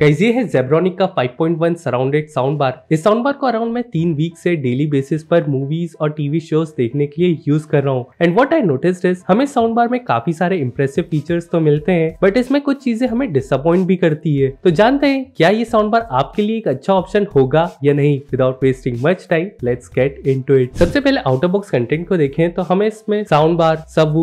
guys ये है जेब्रोनिक का 5.1 सराउंडेड साउंड बार इस साउंड बार को अराउंड मैं तीन वीक से डेली बेसिस पर मूवीज और टीवी शोज देखने के लिए यूज कर रहा हूँ and what I notice is हमें साउंड बार में काफी सारे इंप्रेसिव फीचर्स तो मिलते हैं बट इसमें कुछ चीजें हमें डिसअपॉइंट भी करती है तो जानते हैं क्या ये साउंड बार आपके लिए एक अच्छा ऑप्शन होगा या नहीं without wasting much time let's get in it सबसे पहले आउट ऑफ बॉक्स कंटेंट को देखें तो हमें इसमें sound bar sub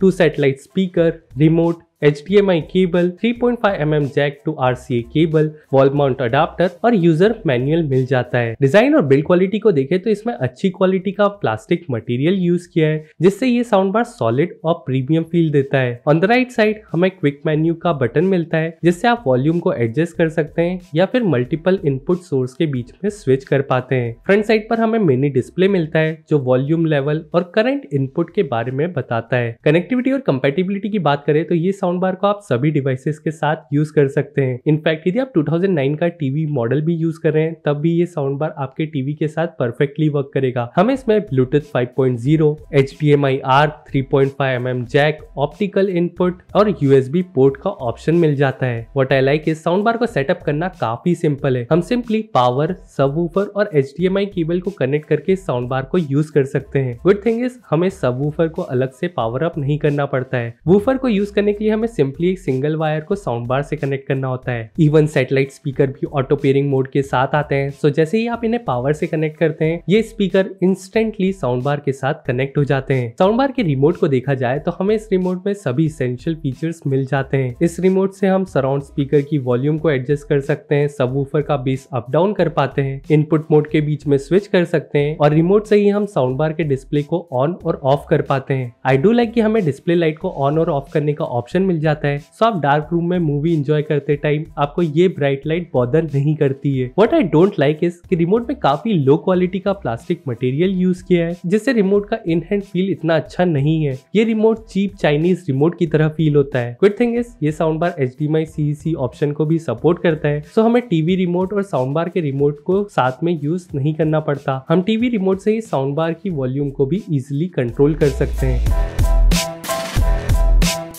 two satellite speaker remote HDMI cable 3.5 mm jack to RCA cable wall mount adapter और यूजर मैनुअल मिल जाता है डिजाइन और बिल्ड क्वालिटी को देखें तो इसमें अच्छी क्वालिटी का प्लास्टिक मटेरियल यूज किया है जिससे ये साउंड बार सॉलिड और प्रीमियम फील देता है ऑन द राइट साइड हमें क्विक मेन्यू का बटन मिलता है जिससे आप वॉल्यूम को एडजस्ट कर सकते हैं या फिर मल्टीपल इनपुट सोर्स के बीच में स्विच कर पाते हैं फ्रंट साइड पर हमें मिनी डिस्प्ले मिलता है जो वॉल्यूम लेवल और करंट इनपुट के बारे में बताता है कनेक्टिविटी और कंपेटिबिलिटी की बात करें तो ये साउंड साउंड बार को आप सभी डिवाइसेस के साथ यूज कर सकते हैं इनफैक्ट यदि आप 2009 का टीवी मॉडल भी यूज कर रहे हैं तब भी ये साउंड बार आपके टीवी के साथ परफेक्टली वर्क करेगा हमें इसमें Bluetooth 5.0, point zero H D M HDMI R 3.5 mm jack optical input और USB पोर्ट का ऑप्शन मिल जाता है वट आई लाइक इस साउंड बार को सेटअप करना काफी सिंपल है हम सिंपली पावर सब और एच केबल को कनेक्ट करके साउंड बार को यूज कर सकते हैं गुड थिंग इज हमें सब को अलग से पावर अप नहीं करना पड़ता है वूफर को यूज करने के लिए हमें सिंपली एक सिंगल वायर को साउंड बार से कनेक्ट करना होता है इवन सेटेलाइट स्पीकर भी ऑटो पेयरिंग मोड के साथ आते हैं सो जैसे ही आप इन्हें पावर से कनेक्ट करते हैं ये स्पीकर इंस्टेंटली साउंड बार के साथ कनेक्ट हो जाते हैं साउंड बार के रिमोट को देखा जाए तो हमें इस रिमोट में सभी इसेंशियल फीचर्स मिल जाते हैं इस रिमोट से हम सराउंड स्पीकर की वॉल्यूम को एडजस्ट कर सकते हैं सबवूफर का बेस अप डाउन कर पाते हैं इनपुट मोड के बीच में स्विच कर सकते हैं और रिमोट से ही हम साउंड बार के डिस्प्ले को ऑन और ऑफ कर पाते हैं आई डू लाइक की हमें डिस्प्ले लाइट को ऑन और ऑफ करने का ऑप्शन मिल जाता है सो आप डार्क रूम में मूवी इंजॉय करते टाइम आपको ये ब्राइट लाइट बॉदर नहीं करती है what I don't like is कि रिमोट में काफी लो क्वालिटी का प्लास्टिक मटेरियल यूज किया है जिससे रिमोट का इन हैंड फील इतना अच्छा नहीं है ये रिमोट चीप चाइनीज रिमोट की तरह फील होता है गुड थिंग इज ये sound bar H D option को भी सपोर्ट करता है सो हमें टीवी रिमोट और साउंड बार के रिमोट को साथ में यूज नहीं करना पड़ता हम टीवी रिमोट से ही साउंड बार की वॉल्यूम को भी इजिली कंट्रोल कर सकते हैं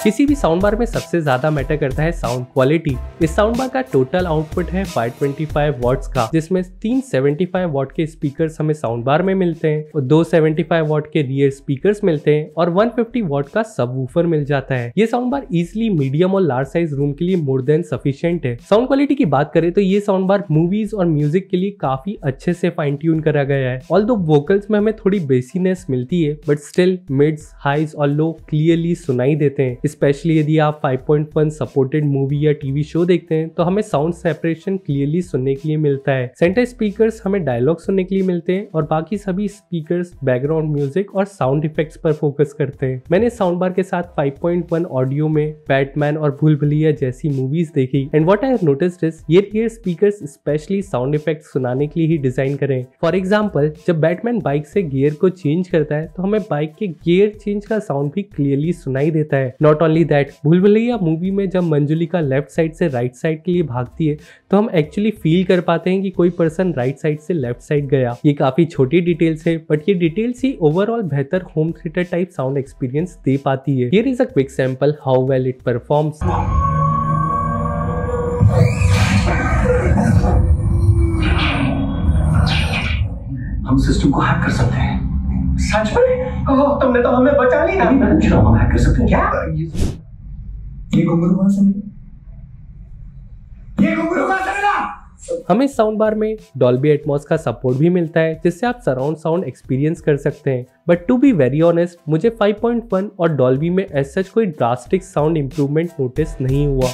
किसी भी साउंड बार में सबसे ज्यादा मैटर करता है साउंड क्वालिटी इस साउंड बार का टोटल आउटपुट है 525 ट्वेंटी का जिसमें तीन सेवेंटी वॉट के स्पीकर हमें साउंड बार में मिलते हैं और दो सेवेंटी वॉट के रियर स्पीकर मिलते हैं और 150 वॉट का सबवूफर मिल जाता है ये साउंड बार इजिली मीडियम और लार्ज साइज रूम के लिए मोर देन सफिशियंट है साउंड क्वालिटी की बात करें तो ये साउंड बार मूवीज और म्यूजिक के लिए काफी अच्छे से फाइन ट्यून करा गया है ऑल दो वोकल्स में हमें थोड़ी बेसीनेस मिलती है बट स्टिल मिड्स हाइज और लो क्लियरली सुनाई देते हैं स्पेशली यदि आप 5.1 सपोर्टेड मूवी या टीवी शो देखते हैं तो हमें साउंड सेपरेशन क्लियरली सुनने के लिए मिलता है सेंटर स्पीकर्स हमें डायलॉग सुनने के लिए मिलते हैं और बाकी सभी स्पीकर्स बैकग्राउंड म्यूजिक और साउंड इफेक्ट्स पर फोकस करते हैं मैंने साउंड बार के साथ 5.1 ऑडियो में बैटमैन और भूल भुलिया जैसी मूवीज देखी एंड वॉट आई नोटिस ये rear speaker specially sound effect सुनाने के लिए ही डिजाइन करें फॉर एग्जाम्पल जब बैटमैन बाइक से गियर को चेंज करता है तो हमें बाइक के गियर चेंज का साउंड भी क्लियरली सुनाई देता है नॉट नॉट ओनली दैट भूल भुलैया मूवी में जब मंजुलिका लेफ्ट साइड से राइट right साइड के लिए भागती है तो हम एक्चुअली फील कर पाते हैं कि कोई पर्सन राइट साइड से लेफ्ट साइड गया ये काफी छोटी डिटेल्स है बट ये डिटेल्स ही ओवरऑल बेहतर home theatre type sound experience दे पाती है here is a quick sample how well it performs हम सिस्टम को हैक कर सकते हैं सच में ओह तुमने तो हमें बचा लिया मैं पूछ रहा हूँ हैक कर सकते हैं क्या ये घुंघरू कहाँ से मिला ये घुंघरू कहाँ से मिला हमें साउंड बार में डॉल्बी एटमॉस का सपोर्ट भी मिलता है जिससे आप सराउंड साउंड एक्सपीरियंस कर सकते हैं but to be very honest मुझे 5.1 और डॉल्बी में एज सच कोई ड्रास्टिक साउंड इम्प्रूवमेंट नोटिस नहीं हुआ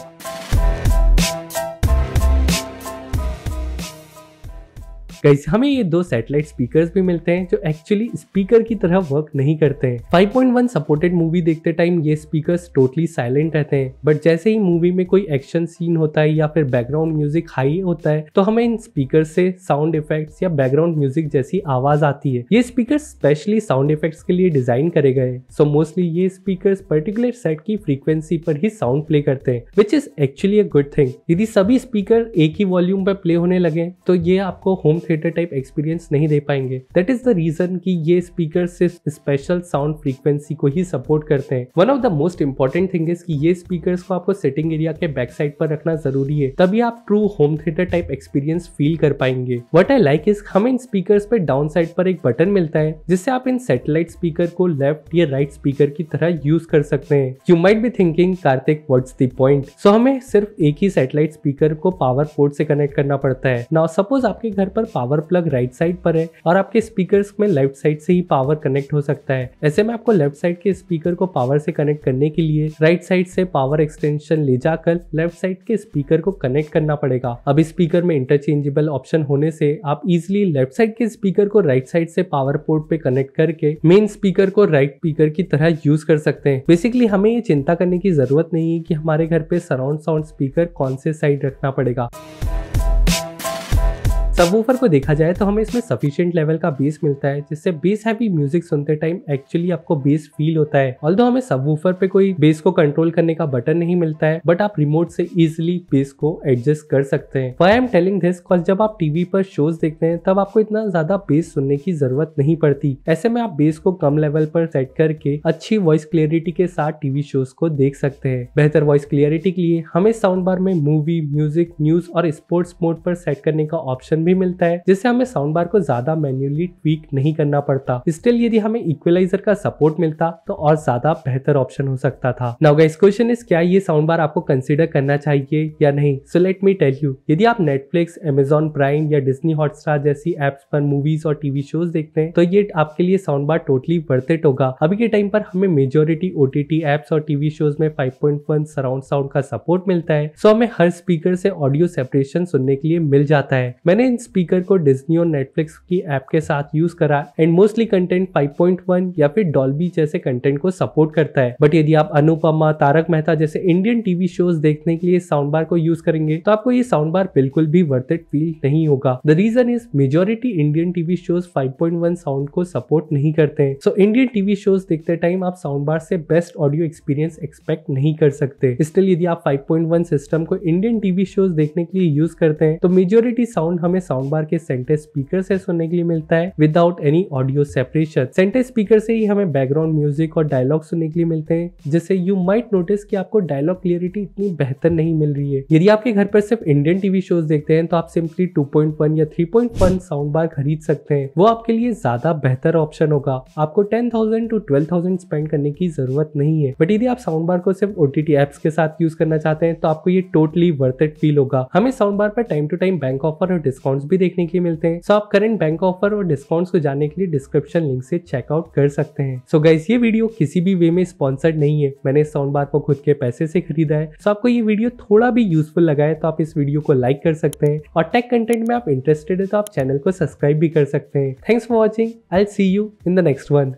गाइस हमें ये दो सैटेलाइट स्पीकर्स भी मिलते हैं जो एक्चुअली स्पीकर की तरह वर्क नहीं करते हैं 5.1 सपोर्टेड मूवी देखते टाइम ये स्पीकर्स टोटली साइलेंट रहते हैं बट जैसे ही मूवी में कोई एक्शन सीन होता है या फिर बैकग्राउंड म्यूजिक हाई होता है तो हमें इन स्पीकर से साउंड इफेक्ट्स या बैकग्राउंड म्यूजिक जैसी आवाज आती है ये स्पीकर स्पेशली साउंड इफेक्ट्स के लिए डिजाइन करे गए सो मोस्टली ये स्पीकर पर्टिकुलर सेट की फ्रीक्वेंसी पर ही साउंड प्ले करते हैं which is actually a good thing यदि सभी स्पीकर एक ही वॉल्यूम पर प्ले होने लगे तो ये आपको home theatre theatre type experience नहीं दे पाएंगे दैट इज द रीजन कि ये स्पीकर सिर्फ स्पेशल साउंड फ्रीक्वेंसी को ही सपोर्ट करते हैं one of the most important thing is कि ये स्पीकर को आपको सेटिंग एरिया के बैक साइड पर रखना जरूरी है तभी आप true home theatre type experience feel कर पाएंगे वट आई लाइक इज हमें इन स्पीकर पे डाउन साइड पर एक बटन मिलता है जिससे आप इन सेटेलाइट स्पीकर को लेफ्ट या राइट स्पीकर की तरह यूज कर सकते हैं you might be thinking Kartik what's the point so हमें सिर्फ एक ही सेटेलाइट स्पीकर को पावर पोर्ट से कनेक्ट करना पड़ता है नाउ सपोज आपके घर पर पावर प्लग राइट साइड पर है और आपके स्पीकर में लेफ्ट साइड से ही पावर कनेक्ट हो सकता है ऐसे में आपको लेफ्ट साइड के स्पीकर को पावर से कनेक्ट करने के लिए राइट साइड से पावर एक्सटेंशन ले जाकर लेफ्ट साइड के स्पीकर को कनेक्ट करना पड़ेगा अब स्पीकर में इंटरचेंजेबल ऑप्शन होने से आप इजिली लेफ्ट साइड के स्पीकर को राइट साइड से पावर पोर्ट पे कनेक्ट करके मेन स्पीकर को राइट स्पीकर की तरह यूज कर सकते हैं बेसिकली हमें ये चिंता करने की जरूरत नहीं है कि हमारे घर पे सराउंड साउंड स्पीकर कौन से साइड रखना पड़ेगा सबवूफर को देखा जाए तो हमें इसमें सफिशियंट लेवल का बेस मिलता है जिससे बेस हैवी म्यूजिक सुनते टाइम एक्चुअली आपको बेस फील होता है ऑल हमें सबवूफर पे कोई बेस को कंट्रोल करने का बटन नहीं मिलता है बट आप रिमोट से इजिली बेस को एडजस्ट कर सकते हैं आई एम टेलिंग दिस जब आप टीवी पर शोज देखते हैं तब आपको इतना ज्यादा बेस सुनने की जरूरत नहीं पड़ती ऐसे में आप बेस को कम लेवल पर सेट करके अच्छी वॉइस क्लियरिटी के साथ टीवी शोज को देख सकते हैं बेहतर वॉइस क्लियरिटी के लिए हमें साउंड बार में मूवी म्यूजिक न्यूज और स्पोर्ट्स मोड पर सेट करने का ऑप्शन भी मिलता है जिससे हमें साउंड बार को ज्यादा मैन्युअली ट्वीक नहीं करना पड़ता स्टिल यदि हमें इक्वलाइजर का सपोर्ट मिलता तो और ज्यादा बेहतर ऑप्शन हो सकता था नाउ गाइस क्वेश्चन इज क्या ये साउंड बार आपको कंसिडर करना चाहिए या नहीं so let me tell you यदि आप नेटफ्लिक्स एमेजोन प्राइम या डिजनी हॉटस्टार जैसी एप्स पर मूवीज और टीवी शोज देखते हैं तो ये आपके लिए sound bar totally worth it होगा अभी के टाइम पर हमें मेजोरिटी ओटीटी एप्स और टीवी शोज में 5.1 सराउंड साउंड का सपोर्ट मिलता है सो हमें हर स्पीकर से ऑडियो सेपरेशन सुनने के लिए मिल जाता है मैंने इन सेकेंड स्पीकर को डिजनी और नेटफ्लिक्स की ऐप के साथ यूज करा एंड मोस्टली कंटेंट 5.1 या फिर डॉल्बी जैसे कंटेंट को सपोर्ट करता है बट यदि आप अनुपमा तारक मेहता जैसे इंडियन टीवी शोज देखने के लिए साउंड बार को यूज करेंगे तो आपको ये साउंड बार बिल्कुल भी वर्थ इट फील नहीं होगा the reason is majority Indian TV shows 5.1 sound को सपोर्ट नहीं करते हैं सो इंडियन टीवी शोज देखते टाइम आप साउंड बार से बेस्ट ऑडियो एक्सपीरियंस एक्सपेक्ट नहीं कर सकते स्टिल यदि आप 5.1 सिस्टम को इंडियन टीवी शोज देखने के लिए यूज करते हैं तो मेजोरिटी साउंड हमें साउंड बार के सेंटे स्पीकर से सुनने के लिए मिलता है without any audio separation centre speaker से ही हमें बैकग्राउंड म्यूजिक और डायलॉग सुनने के लिए मिलते हैं जिससे यू माइट नोटिस कि आपको डायलॉग क्लियरिटी इतनी बेहतर नहीं मिल रही है यदि आपके घर पर सिर्फ इंडियन टीवी शोज देखते हैं तो आप सिंपली 2.1 या 3.1 साउंड बार खरीद सकते हैं वो आपके लिए ज्यादा बेहतर ऑप्शन होगा आपको 10,000 टू 12,000 स्पेंड करने की जरूरत नहीं है बट यदि आप साउंड बार को सिर्फ ओ एप्स के साथ यूज करना चाहते हैं तो आपको ये टोटली वर्थ इट फील होगा हमें साउंड बार पर time to time bank offer और डिस्काउंट डिस्काउंट्स भी देखने के मिलते हैं सो आप करंट बैंक ऑफर और डिस्काउंट्स को जानने के लिए डिस्क्रिप्शन लिंक से चेकआउट कर सकते हैं सो so, गाइस ये वीडियो किसी भी वे में स्पॉन्सर्ड नहीं है मैंने इस साउंड बार को खुद के पैसे से खरीदा है सो आपको ये वीडियो थोड़ा भी यूजफुल लगा है तो आप इस वीडियो को लाइक कर सकते हैं और टेक कंटेंट में आप इंटरेस्टेड है तो आप चैनल को सब्सक्राइब भी कर सकते हैं thanks for watching I see you in the next one